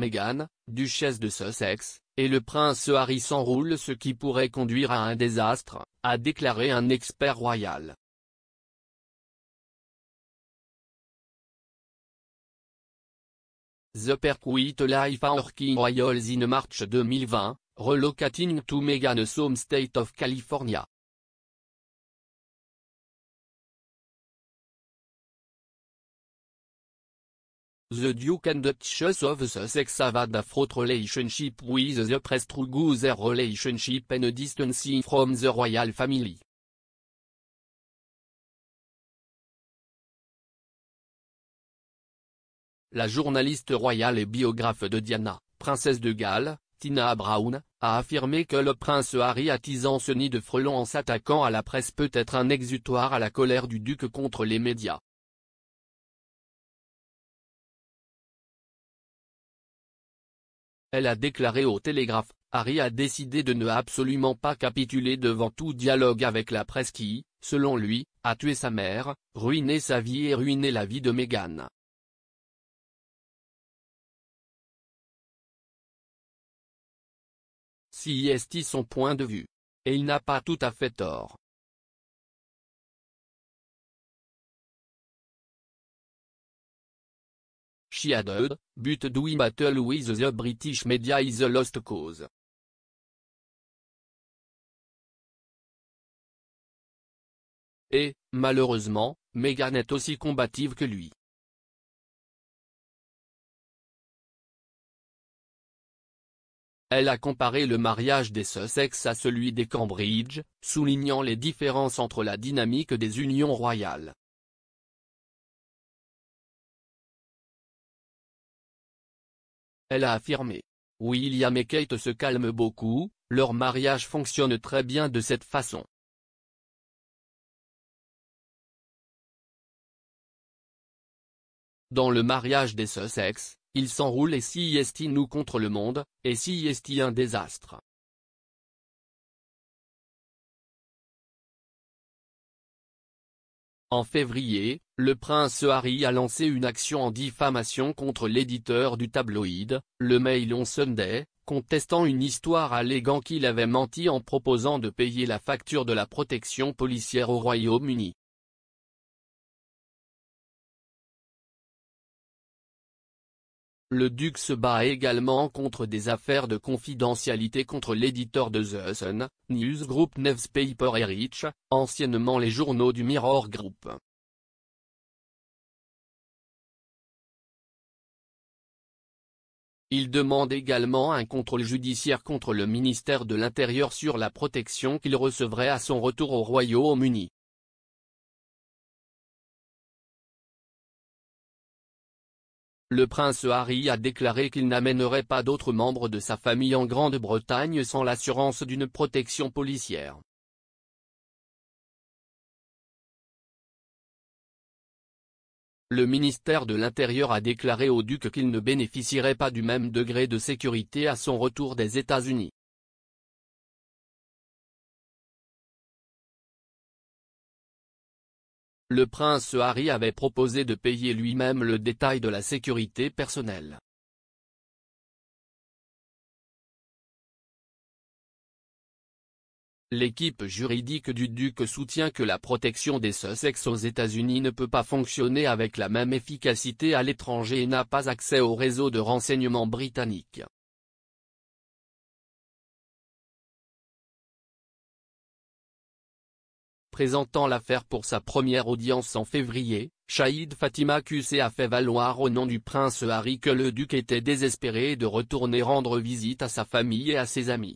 Meghan, duchesse de Sussex, et le prince Harry s'enroulent ce qui pourrait conduire à un désastre, a déclaré un expert royal. The Perquit Life Our Royals in March 2020, Relocating to Meghan's Home State of California. The Duke and Duchess of Sussex have a fraught relationship with the press through their relationship and distancing from the royal family. La journaliste royale et biographe de Diana, princesse de Galles, Tina Brown, a affirmé que le prince Harry attisant ce nid de frelons en s'attaquant à la presse peut être un exutoire à la colère du duc contre les médias. Elle a déclaré au Télégraphe, Harry a décidé de ne absolument pas capituler devant tout dialogue avec la presse qui, selon lui, a tué sa mère, ruiné sa vie et ruiné la vie de Meghan. Si est son point de vue. Et il n'a pas tout à fait tort. She but doing battle with the British media is a lost cause. Et, malheureusement, Meghan est aussi combative que lui. Elle a comparé le mariage des Sussex à celui des Cambridge, soulignant les différences entre la dynamique des unions royales. Elle a affirmé. William et Kate se calment beaucoup, leur mariage fonctionne très bien de cette façon. Dans le mariage des Sussex, ils s'enroulent et s'y il nous contre le monde, et s'y est un désastre. En février, le prince Harry a lancé une action en diffamation contre l'éditeur du tabloïd, le Mail on Sunday, contestant une histoire allégant qu'il avait menti en proposant de payer la facture de la protection policière au Royaume-Uni. Le Duc se bat également contre des affaires de confidentialité contre l'éditeur de The Sun, Group Newspaper et Rich, anciennement les journaux du Mirror Group. Il demande également un contrôle judiciaire contre le ministère de l'Intérieur sur la protection qu'il recevrait à son retour au Royaume-Uni. Le prince Harry a déclaré qu'il n'amènerait pas d'autres membres de sa famille en Grande-Bretagne sans l'assurance d'une protection policière. Le ministère de l'Intérieur a déclaré au duc qu'il ne bénéficierait pas du même degré de sécurité à son retour des États-Unis. le prince Harry avait proposé de payer lui-même le détail de la sécurité personnelle. L'équipe juridique du duc soutient que la protection des Sussex aux États-Unis ne peut pas fonctionner avec la même efficacité à l'étranger et n'a pas accès au réseau de renseignement britannique. présentant l'affaire pour sa première audience en février, Shahid Fatima QC a fait valoir au nom du prince Harry que le duc était désespéré de retourner rendre visite à sa famille et à ses amis.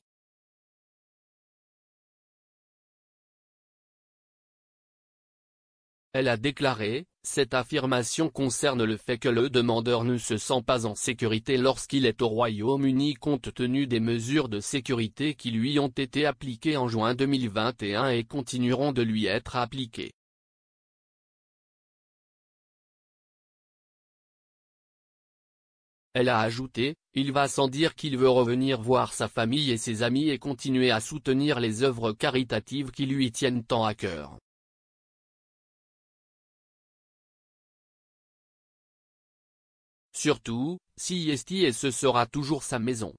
Elle a déclaré, Cette affirmation concerne le fait que le demandeur ne se sent pas en sécurité lorsqu'il est au Royaume-Uni compte tenu des mesures de sécurité qui lui ont été appliquées en juin 2021 et continueront de lui être appliquées. Elle a ajouté, il va sans dire qu'il veut revenir voir sa famille et ses amis et continuer à soutenir les œuvres caritatives qui lui tiennent tant à cœur. Surtout, si Esti et ce sera toujours sa maison.